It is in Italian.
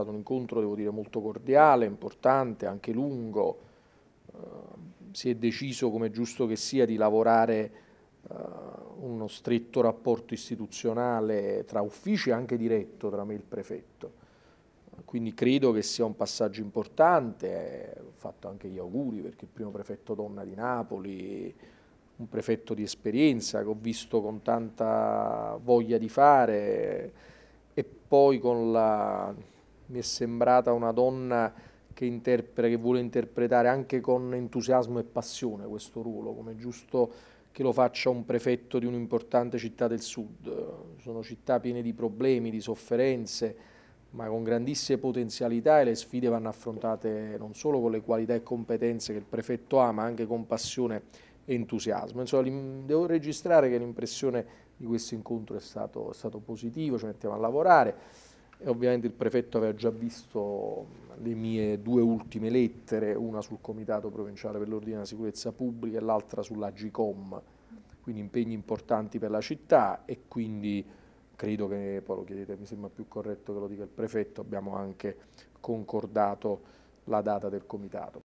stato un incontro, devo dire, molto cordiale, importante, anche lungo. Eh, si è deciso, come è giusto che sia, di lavorare eh, uno stretto rapporto istituzionale tra uffici e anche diretto tra me e il prefetto. Quindi credo che sia un passaggio importante, ho fatto anche gli auguri perché il primo prefetto donna di Napoli, un prefetto di esperienza che ho visto con tanta voglia di fare e poi con la mi è sembrata una donna che interpreta, che vuole interpretare anche con entusiasmo e passione questo ruolo, come è giusto che lo faccia un prefetto di un'importante città del sud. Sono città piene di problemi, di sofferenze, ma con grandissime potenzialità e le sfide vanno affrontate non solo con le qualità e competenze che il prefetto ha, ma anche con passione e entusiasmo. Insomma, devo registrare che l'impressione di questo incontro è, stato, è stato positivo, ci mettiamo a lavorare e ovviamente il prefetto aveva già visto le mie due ultime lettere, una sul Comitato Provinciale per l'Ordine della Sicurezza Pubblica e l'altra sulla GICOM, quindi impegni importanti per la città e quindi credo che, poi lo chiedete, mi sembra più corretto che lo dica il prefetto, abbiamo anche concordato la data del Comitato.